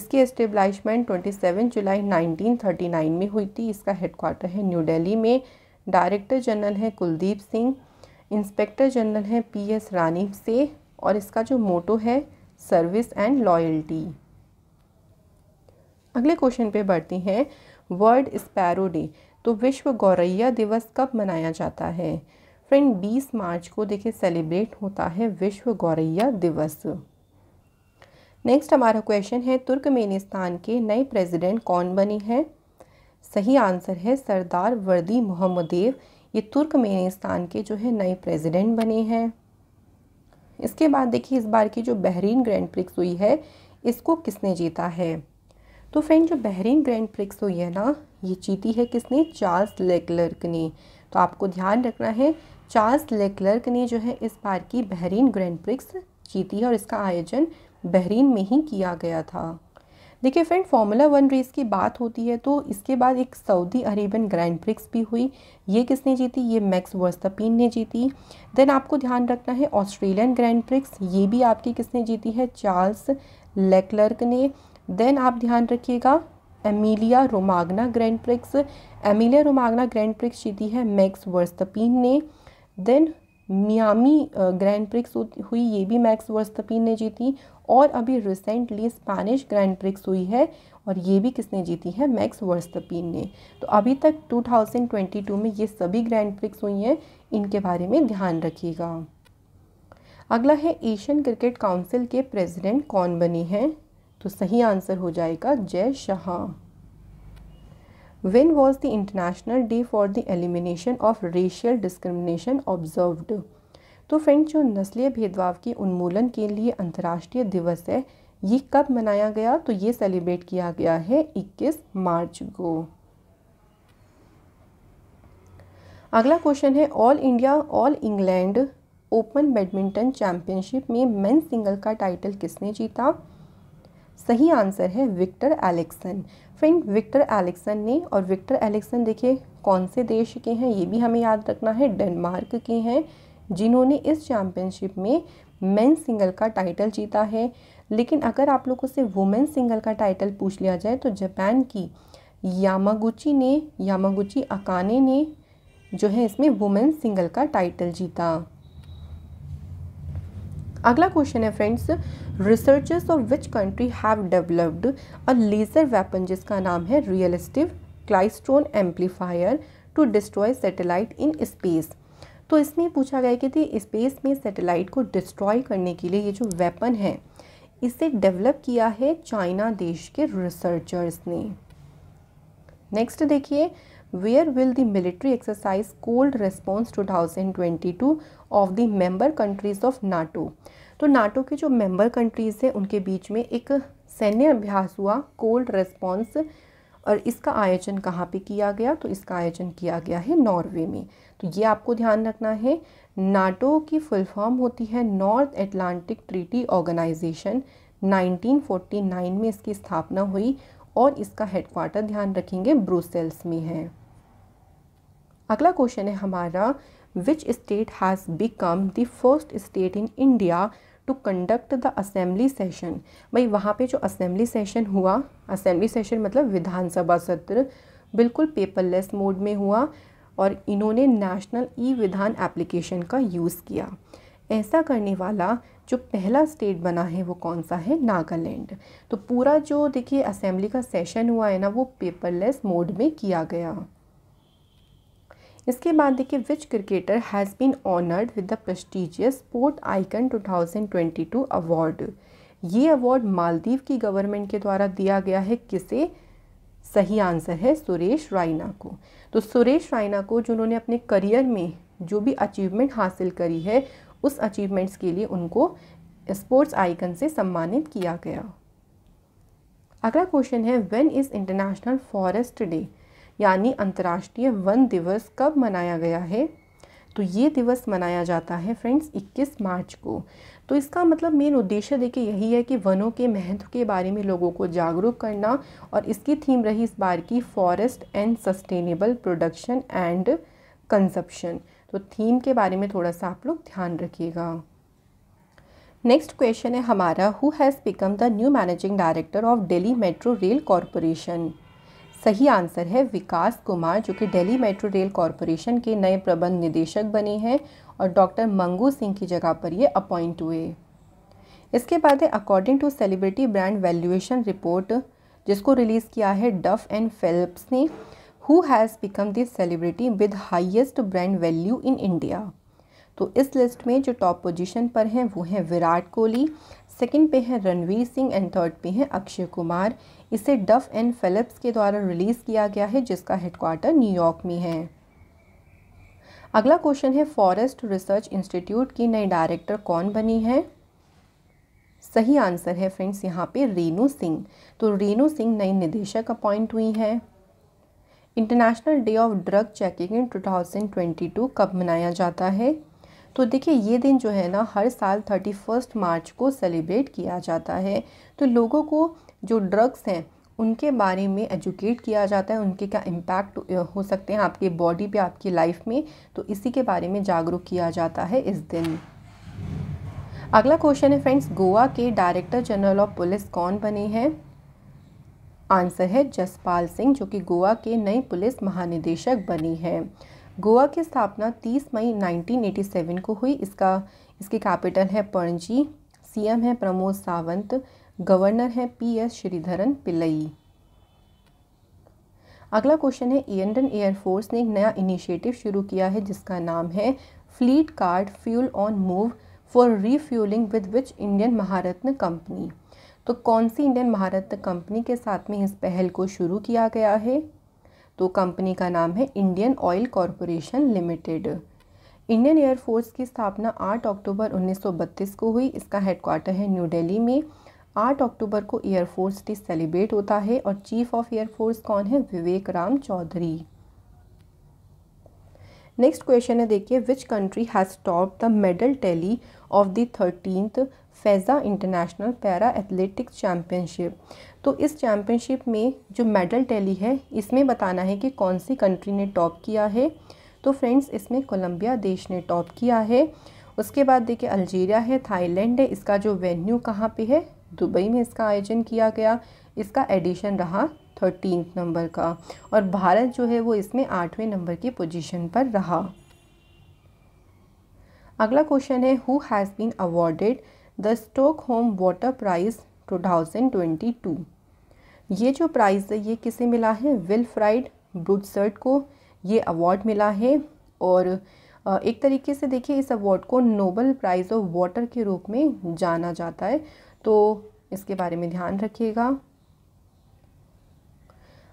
इसकी इस्टेब्लाइशमेंट 27 जुलाई 1939 में हुई थी इसका हेडक्वार्टर है न्यू दिल्ली में डायरेक्टर जनरल है कुलदीप सिंह इंस्पेक्टर जनरल हैं पी एस रानी से और इसका जो मोटो है सर्विस एंड लॉयल्टी अगले क्वेश्चन पे बढ़ती हैं वर्ल्ड स्पैरो डे तो विश्व गौरैया दिवस कब मनाया जाता है फ्रेंड 20 मार्च को देखिए सेलिब्रेट होता है विश्व गौरैया दिवस नेक्स्ट हमारा क्वेश्चन है तुर्कमेनिस्तान के नए प्रेसिडेंट कौन बने हैं सही आंसर है सरदार वर्दी मोहम्मदेव ये तुर्कमेनिस्तान के जो है नए प्रेसिडेंट बने हैं इसके बाद देखिए इस बार की जो बहरीन ग्रैंड प्रिक्स हुई है इसको किसने जीता है तो फ्रेंड जो बहरीन ग्रैंड प्रिक्स हुई है ना ये जीती है किसने चार्ल्स लेकलर्क ने तो आपको ध्यान रखना है चार्ल्स लेकलर्क ने जो है इस बार की बहरीन ग्रैंड प्रिक्स जीती है और इसका आयोजन बहरीन में ही किया गया था देखिए फ्रेंड फॉर्मूला वन रेस की बात होती है तो इसके बाद एक सऊदी अरेबियन ग्रैंड प्रिक्स भी हुई ये किसने जीती ये मैक्स वर्स्तपीन ने जीती देन आपको ध्यान रखना है ऑस्ट्रेलियन ग्रैंड प्रिक्स ये भी आपकी किसने जीती है चार्ल्स लेकलर्क ने देन आप ध्यान रखिएगा Emilia Romagna grand prix Emilia Romagna grand prix जीती है मैक्स वर्स्तपीन ने देन मियामी ग्रैंड प्रिक्स हुई ये भी मैक्स वर्स्तपीन ने जीती और अभी रिसेंटली स्पेनिश ग्रैंड प्रिक्स हुई है और ये भी किसने जीती है मैक्स वर्स्तपीन ने तो अभी तक 2022 में ये सभी ग्रैंड प्रिक्स हुई हैं इनके बारे में ध्यान रखिएगा अगला है एशियन क्रिकेट काउंसिल के प्रेसिडेंट कौन बने हैं तो सही आंसर हो जाएगा Jay Shah When was the International Day for the Elimination of Racial Discrimination observed? तो फ्रेंड जो नस्लीय भेदभाव के उन्मूलन के लिए अंतर्राष्ट्रीय दिवस है ये कब मनाया गया तो ये सेलिब्रेट किया गया है 21 मार्च को अगला क्वेश्चन है all India all England open badminton championship में मेन सिंगल का टाइटल किसने जीता सही आंसर है Victor election friend Victor election ने और विक्टर एलेक्सन देखिए कौन से देश के हैं ये भी हमें याद रखना है डेनमार्क के हैं जिन्होंने इस चैम्पियनशिप में मेन सिंगल का टाइटल जीता है लेकिन अगर आप लोगों से वुमेन सिंगल का टाइटल पूछ लिया जाए तो जापान की यामागुची ने यामागुची अकाने ने जो है इसमें वुमेन सिंगल का टाइटल जीता अगला क्वेश्चन है friends researchers of which country have developed a laser weapon जिसका नाम है relativistic klystron amplifier to destroy satellite in space तो इसमें पूछा गया कि थी स्पेस में सैटेलाइट को डिस्ट्रॉय करने के लिए ये जो वेपन है इसे डेवलप किया है चाइना देश के रिसर्चर्स ने नेक्स्ट देखिए where will the military exercise cold response two of the member countries of NATO तो नाटो के जो मेंबर कंट्रीज़ हैं उनके बीच में एक सैन्य अभ्यास हुआ कोल्ड रेस्पॉन्स और इसका आयोजन कहाँ पे किया गया तो इसका आयोजन किया गया है नॉर्वे में तो ये आपको ध्यान रखना है नाटो की फुल फॉर्म होती है नॉर्थ एटलांटिक ट्रीटी ऑर्गेनाइजेशन 1949 में इसकी स्थापना हुई और इसका हेडक्वार्टर ध्यान रखेंगे ब्रुसेल्स में है अगला क्वेश्चन है हमारा which state has become the first state in India to conduct the assembly session भाई वहाँ पे जो असेंबली सेशन हुआ असेंबली सेशन मतलब विधानसभा सत्र बिल्कुल पेपरलेस मोड में हुआ और इन्होंने नेशनल ई विधान एप्लीकेशन का यूज़ किया ऐसा करने वाला जो पहला स्टेट बना है वो कौन सा है नागालैंड तो पूरा जो देखिए असेंबली का सेशन हुआ है ना वो पेपरलेस मोड में किया गया इसके बाद देखिए which cricketer has been honoured with the prestigious sport icon 2022 award ये अवार्ड मालदीव की गवर्नमेंट के द्वारा दिया गया है किसे सही आंसर है सुरेश रायना को तो सुरेश रायना को जिन्होंने अपने करियर में जो भी अचीवमेंट हासिल करी है उस अचीवमेंट्स के लिए उनको स्पोर्ट्स आइकन से सम्मानित किया गया अगला क्वेश्चन है when is international forest day यानी अंतर्राष्ट्रीय वन दिवस कब मनाया गया है तो ये दिवस मनाया जाता है फ्रेंड्स 21 मार्च को तो इसका मतलब मेन उद्देश्य देखिए यही है कि वनों के महत्व के बारे में लोगों को जागरूक करना और इसकी थीम रही इस बार की forest and sustainable production and consumption तो थीम के बारे में थोड़ा सा आप लोग ध्यान रखिएगा नेक्स्ट क्वेश्चन है हमारा who has become the new managing director of Delhi metro rail corporation सही आंसर है विकास कुमार जो कि दिल्ली मेट्रो रेल कॉरपोरेशन के नए प्रबंध निदेशक बने हैं और डॉक्टर मंगू सिंह की जगह पर ये अपॉइंट हुए इसके बाद है according to celebrity brand valuation report जिसको रिलीज़ किया है डफ एंड फेल्प्स ने who has become this celebrity with highest brand value in India तो इस लिस्ट में जो टॉप पोजीशन पर हैं वो हैं विराट कोहली सेकंड पे हैं रणवीर सिंह एंड थर्ड पे हैं अक्षय कुमार इसे डफ एंड फिलिप्स के द्वारा रिलीज़ किया गया है जिसका हेडक्वार्टर न्यूयॉर्क में है अगला क्वेश्चन है फॉरेस्ट रिसर्च इंस्टीट्यूट की नई डायरेक्टर कौन बनी है सही आंसर है फ्रेंड्स यहाँ पे रेनू सिंह तो रेनू सिंह नई निदेशक अपॉइंट हुई हैं international day of drug checking in 2022 कब मनाया जाता है तो देखिए ये दिन जो है ना हर साल थर्टी फर्स्ट मार्च को सेलिब्रेट किया जाता है तो लोगों को जो ड्रग्स हैं उनके बारे में एजुकेट किया जाता है उनके क्या इम्पैक्ट हो सकते हैं आपके बॉडी पे आपकी लाइफ में तो इसी के बारे में जागरूक किया जाता है इस दिन अगला क्वेश्चन है फ्रेंड्स गोवा के डायरेक्टर जनरल ऑफ पुलिस कौन बने हैं आंसर है जसपाल सिंह जो कि गोवा के नए पुलिस महानिदेशक बनी हैं गोवा की स्थापना 30 मई 1987 को हुई इसका इसकी कैपिटल है पणजी सीएम है प्रमोद सावंत गवर्नर है पी एस श्रीधरन पिल्लई अगला क्वेश्चन है इंडियन एयरफोर्स ने एक नया इनिशिएटिव शुरू किया है जिसका नाम है fleet card fuel on move for refuelling with which Indian Maharatna company तो कौन सी इंडियन महारत्न कंपनी के साथ में इस पहल को शुरू किया गया है तो कंपनी का नाम है Indian Oil Corporation Limited Indian Air Force की स्थापना 8 अक्टूबर 1932 को हुई इसका हेडक्वार्टर है न्यू दिल्ली में 8 अक्टूबर को एयरफोर्स डे सेलिब्रेट होता है और चीफ ऑफ एयरफोर्स कौन है विवेक राम चौधरी नेक्स्ट क्वेश्चन है देखिए which country has top the medal tally of the thirteenth Fazza international para athletics championship तो इस चैम्पियनशिप में जो मेडल टैली है इसमें बताना है कि कौन सी कंट्री ने टॉप किया है तो फ्रेंड्स इसमें कोलंबिया देश ने टॉप किया है उसके बाद देखिए अल्जीरिया है थाईलैंड है इसका जो वेन्यू कहाँ पे है दुबई में इसका आयोजन किया गया इसका एडिशन रहा थर्टीन नंबर का और भारत जो है वो इसमें आठवें नंबर की पोजिशन पर रहा अगला क्वेश्चन है who has been awarded the home water prize 2022 ये जो प्राइज़ है ये किसे मिला है विल फ्राइड ब्रूडसर्ट को ये अवार्ड मिला है और एक तरीके से देखिए इस अवार्ड को नोबल प्राइज़ ऑफ वाटर के रूप में जाना जाता है तो इसके बारे में ध्यान रखिएगा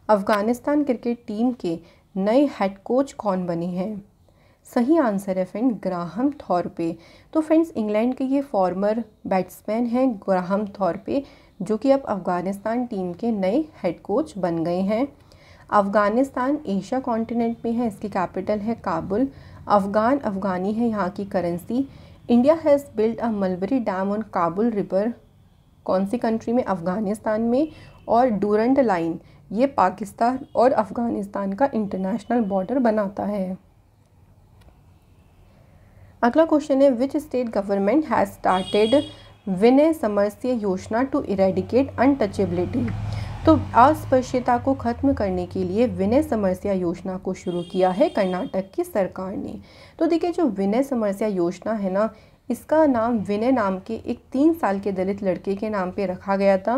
अफ़गानिस्तान क्रिकेट टीम के नए हेड कोच कौन बने हैं सही आंसर है फ्रेंड ग्राहम थॉर्पे तो फ्रेंड्स इंग्लैंड के ये फॉर्मर बैट्समैन हैं ग्राहम थॉर्पे जो कि अब अफ़गानिस्तान टीम के नए हेड कोच बन गए हैं अफ़गानिस्तान एशिया कॉन्टिनेंट में है इसकी कैपिटल है काबुल अफ़गान अफ़गानी है यहाँ की currency India has build a mulberry dam on Kabul river कौन सी कंट्री में अफ़गानिस्तान में और डूरंड लाइन ये पाकिस्तान और अफ़गानिस्तान का इंटरनेशनल बॉर्डर बनाता है अगला क्वेश्चन है which state government has started Vinay Samarasya Yojana to eradicate untouchability तो अस्पृश्यता को खत्म करने के लिए विनय समरस्या योजना को शुरू किया है कर्नाटक की सरकार ने तो देखिए जो विनय समरस्या योजना है ना इसका नाम विनय नाम के एक तीन साल के दलित लड़के के नाम पे रखा गया था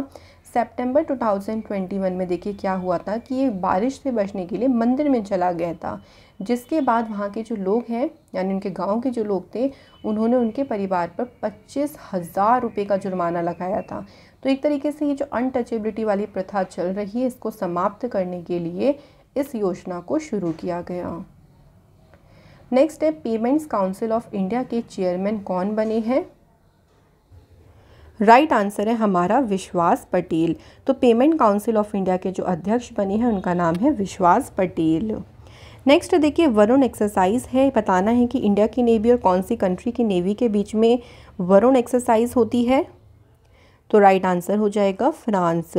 सितंबर 2021 में देखिए क्या हुआ था कि ये बारिश से बचने के लिए मंदिर में चला गया था जिसके बाद वहाँ के जो लोग हैं यानी उनके गांव के जो लोग थे उन्होंने उनके परिवार पर पच्चीस हज़ार रुपये का जुर्माना लगाया था तो एक तरीके से ये जो अनटचेबिलिटी वाली प्रथा चल रही है इसको समाप्त करने के लिए इस योजना को शुरू किया गया नेक्स्ट है पेमेंट्स काउंसिल ऑफ इंडिया के चेयरमैन कौन बने हैं राइट right आंसर है हमारा विश्वास पटेल तो पेमेंट काउंसिल ऑफ इंडिया के जो अध्यक्ष बने हैं उनका नाम है विश्वास पटेल नेक्स्ट देखिए वरुण एक्सरसाइज है बताना है कि इंडिया की नेवी और कौन सी कंट्री की नेवी के बीच में वरुण एक्सरसाइज होती है तो राइट आंसर हो जाएगा फ्रांस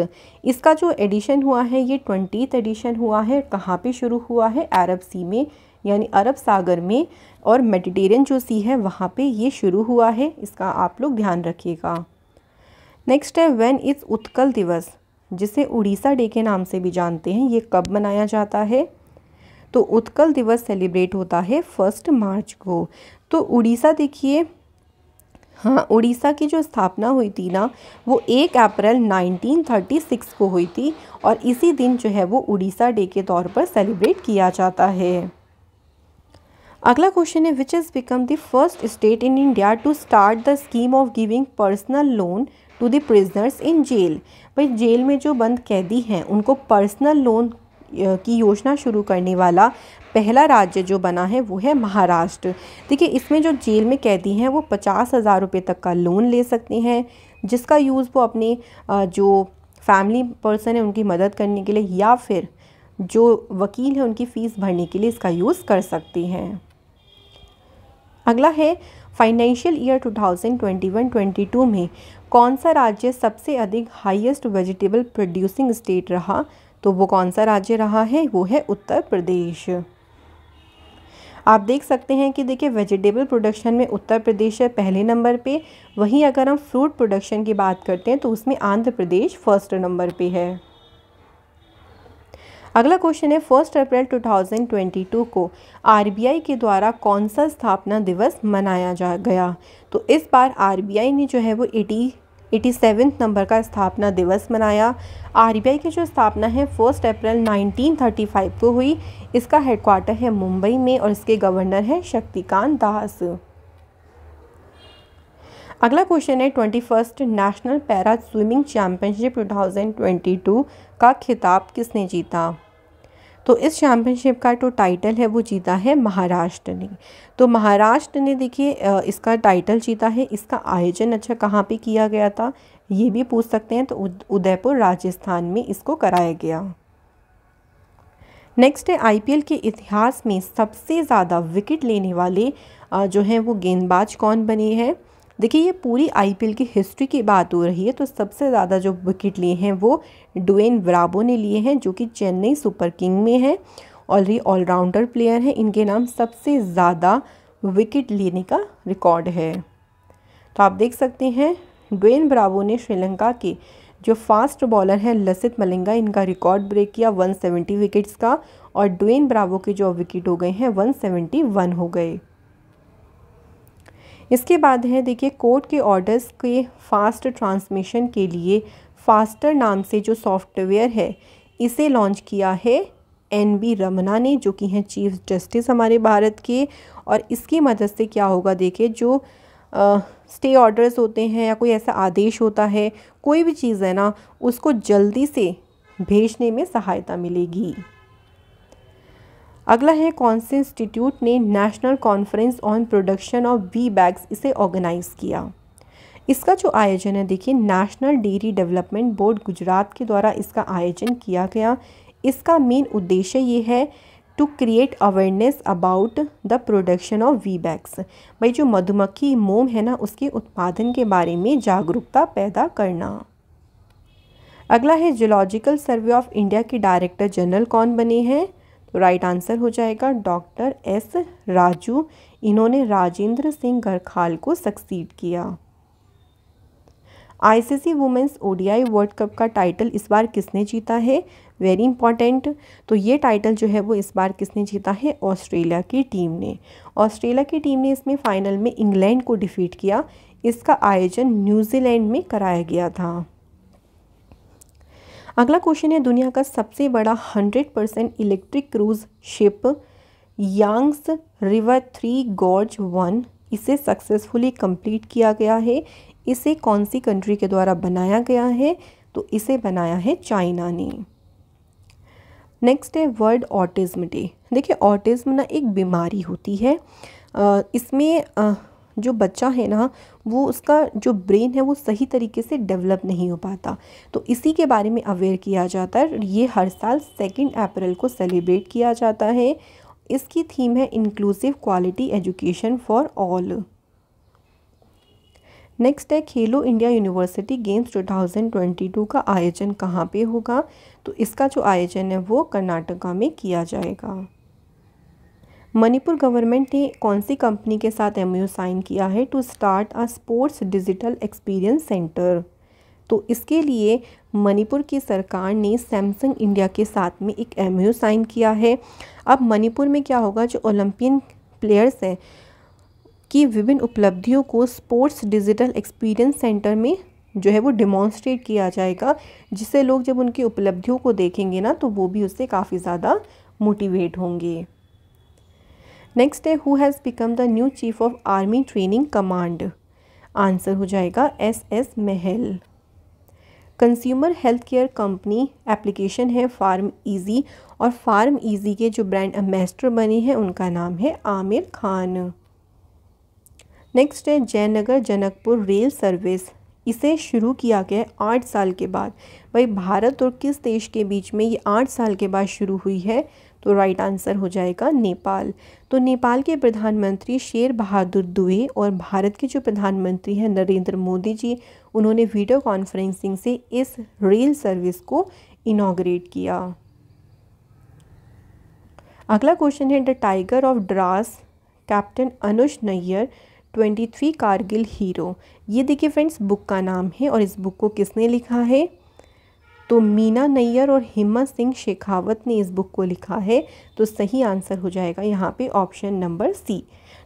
इसका जो एडिशन हुआ है ये ट्वेंटी एडिशन हुआ है कहाँ पे शुरू हुआ है अरब सी में यानी अरब सागर में और मेडिटेरियन जो सी है वहाँ पे ये शुरू हुआ है इसका आप लोग ध्यान रखिएगा नेक्स्ट है व्हेन इज़ उत्कल दिवस जिसे उड़ीसा डे के नाम से भी जानते हैं ये कब मनाया जाता है तो उत्कल दिवस सेलिब्रेट होता है फर्स्ट मार्च को तो उड़ीसा देखिए हाँ उड़ीसा की जो स्थापना हुई थी ना वो एक अप्रैल 1936 को हुई थी और इसी दिन जो है वो उड़ीसा डे के तौर पर सेलिब्रेट किया जाता है अगला क्वेश्चन है which is become the first state in India to start the scheme of giving personal loan to the prisoners in jail भाई जेल में जो बंद कैदी हैं उनको पर्सनल लोन की योजना शुरू करने वाला पहला राज्य जो बना है वो है महाराष्ट्र देखिए इसमें जो जेल में कैदी हैं वो पचास हज़ार रुपये तक का लोन ले सकते हैं जिसका यूज़ वो अपने जो फैमिली पर्सन है उनकी मदद करने के लिए या फिर जो वकील है उनकी फ़ीस भरने के लिए इसका यूज़ कर सकते हैं अगला है फाइनेंशियल ईयर 2021-22 में कौन सा राज्य सबसे अधिक हाईएस्ट वेजिटेबल प्रोड्यूसिंग स्टेट रहा तो वो कौन सा राज्य रहा है वो है उत्तर प्रदेश आप देख सकते हैं कि देखिए वेजिटेबल प्रोडक्शन में उत्तर प्रदेश है पहले नंबर पे वहीं अगर हम फ्रूट प्रोडक्शन की बात करते हैं तो उसमें आंध्र प्रदेश फर्स्ट नंबर पे है अगला क्वेश्चन है फर्स्ट अप्रैल 2022 को आरबीआई के द्वारा कौन सा स्थापना दिवस मनाया जा गया तो इस बार आरबीआई ने जो है वो एटी एटी सेवन नंबर का स्थापना दिवस मनाया आरबीआई की जो स्थापना है फर्स्ट अप्रैल 1935 को हुई इसका हेडक्वार्टर है मुंबई में और इसके गवर्नर हैं शक्तिकांत दास अगला क्वेश्चन है twenty first national para swimming championship 2022 का खिताब किसने जीता तो इस चैम्पियनशिप का जो टाइटल है वो जीता है महाराष्ट्र ने तो महाराष्ट्र ने देखिए इसका टाइटल जीता है इसका आयोजन अच्छा कहाँ पे किया गया था ये भी पूछ सकते हैं तो उदयपुर राजस्थान में इसको कराया गया नेक्स्ट है आईपीएल के इतिहास में सबसे ज़्यादा विकेट लेने वाले जो हैं वो गेंदबाज कौन बने हैं देखिए ये पूरी आईपीएल की हिस्ट्री की बात हो रही है तो सबसे ज़्यादा जो विकेट लिए हैं वो डुएन ब्राबो ने लिए हैं जो कि चेन्नई सुपर किंग में है और ये ऑलराउंडर प्लेयर हैं इनके नाम सबसे ज़्यादा विकेट लेने का रिकॉर्ड है तो आप देख सकते हैं डुएन ब्रावो ने श्रीलंका के जो फास्ट बॉलर हैं लसित मलिंगा इनका रिकॉर्ड ब्रेक किया 170 विकेट्स का और डुएन ब्रावो के जो विकेट हो गए हैं 171 हो गए इसके बाद है देखिए कोर्ट के ऑर्डर्स के फास्ट ट्रांसमिशन के लिए फास्टर नाम से जो सॉफ्टवेयर है इसे लॉन्च किया है एन बी रमना ने जो कि हैं चीफ जस्टिस हमारे भारत के और इसकी मदद से क्या होगा देखिए जो स्टे ऑर्डर्स होते हैं या कोई ऐसा आदेश होता है कोई भी चीज़ है ना उसको जल्दी से भेजने में सहायता मिलेगी अगला है कौन से इंस्टीट्यूट ने national conference on production of bee bags इसे ऑर्गेनाइज़ किया इसका जो आयोजन है देखिए National Dairy Development Board Gujarat के द्वारा इसका आयोजन किया गया इसका मेन उद्देश्य ये है to create awareness about the production of bee bags भाई जो मधुमक्खी मोम है ना उसके उत्पादन के बारे में जागरूकता पैदा करना अगला है जोलॉजिकल सर्वे ऑफ इंडिया के डायरेक्टर जनरल कौन बने हैं तो राइट आंसर हो जाएगा डॉक्टर एस राजू इन्होंने राजेंद्र सिंह गरखाल को सक्सीड किया ICC women's ODI world cup का टाइटल इस बार किसने जीता है वेरी इंपॉर्टेंट तो ये टाइटल जो है वो इस बार किसने जीता है ऑस्ट्रेलिया की टीम ने ऑस्ट्रेलिया की टीम ने इसमें फाइनल में इंग्लैंड को डिफीट किया इसका आयोजन न्यूजीलैंड में कराया गया था अगला क्वेश्चन है दुनिया का सबसे बड़ा hundred percent electric cruise ship Yangtze River Three Gorges One इसे सक्सेसफुली कंप्लीट किया गया है इसे कौन सी कंट्री के द्वारा बनाया गया है तो इसे बनाया है चाइना ने नेक्स्ट है वर्ल्ड ऑटिज़्म डे देखिए ऑटिज़्म ना एक बीमारी होती है इसमें जो बच्चा है ना वो उसका जो ब्रेन है वो सही तरीके से डेवलप नहीं हो पाता तो इसी के बारे में अवेयर किया जाता है ये हर साल सेकेंड अप्रैल को सेलिब्रेट किया जाता है इसकी थीम है inclusive quality education for all next है खेलो इंडिया यूनिवर्सिटी गेम्स 2022 का आयोजन कहाँ पे होगा तो इसका जो आयोजन है वो कर्नाटका में किया जाएगा मणिपुर गवर्नमेंट ने कौन सी कंपनी के साथ एम साइन किया है to start a sports digital experience centre तो इसके लिए मणिपुर की सरकार ने सैमसंग इंडिया के साथ में एक एम साइन किया है अब मणिपुर में क्या होगा जो ओलंपियन प्लेयर्स हैं की विभिन्न उपलब्धियों को स्पोर्ट्स डिजिटल एक्सपीरियंस सेंटर में जो है वो डिमॉन्स्ट्रेट किया जाएगा जिससे लोग जब उनकी उपलब्धियों को देखेंगे ना तो वो भी उससे काफ़ी ज़्यादा मोटिवेट होंगे नेक्स्ट है who has become the new chief of army training command answer हो जाएगा S S Mahal consumer health care company application है फार्म ईजी और फार्म ईजी के जो ब्रांड एम्बेसडर बने हैं उनका नाम है आमिर खान नेक्स्ट है जयनगर जनकपुर रेल सर्विस इसे शुरू किया गया आठ साल के बाद भाई भारत और किस देश के बीच में ये आठ साल के बाद शुरू हुई है तो राइट आंसर हो जाएगा नेपाल तो नेपाल के प्रधानमंत्री शेर बहादुर दुए और भारत के जो प्रधानमंत्री हैं नरेंद्र मोदी जी उन्होंने वीडियो कॉन्फ्रेंसिंग से इस रेल सर्विस को इनाग्रेट किया अगला क्वेश्चन है the tiger of Dras captain Anuj Nayyar twenty three Kargil hero ये देखिए फ्रेंड्स बुक का नाम है और इस बुक को किसने लिखा है तो मीना नैयर और हिम्मत सिंह शेखावत ने इस बुक को लिखा है तो सही आंसर हो जाएगा यहाँ पे ऑप्शन नंबर सी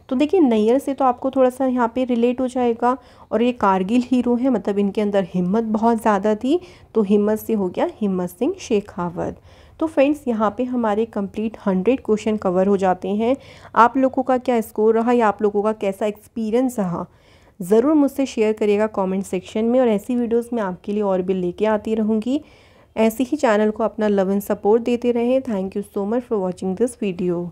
तो देखिए नैयर से तो आपको थोड़ा सा यहाँ पे रिलेट हो जाएगा और ये कारगिल हीरो है मतलब इनके अंदर हिम्मत बहुत ज़्यादा थी तो हिम्मत से हो गया हिम्मत सिंह शेखावत तो फ्रेंड्स यहाँ पे हमारे कंप्लीट हंड्रेड क्वेश्चन कवर हो जाते हैं आप लोगों का क्या स्कोर रहा या आप लोगों का कैसा एक्सपीरियंस रहा ज़रूर मुझसे शेयर करिएगा कमेंट सेक्शन में और ऐसी वीडियोस में आपके लिए और भी लेके आती रहूँगी ऐसे ही चैनल को अपना लव एंड सपोर्ट देते रहें thank you so much for watching this video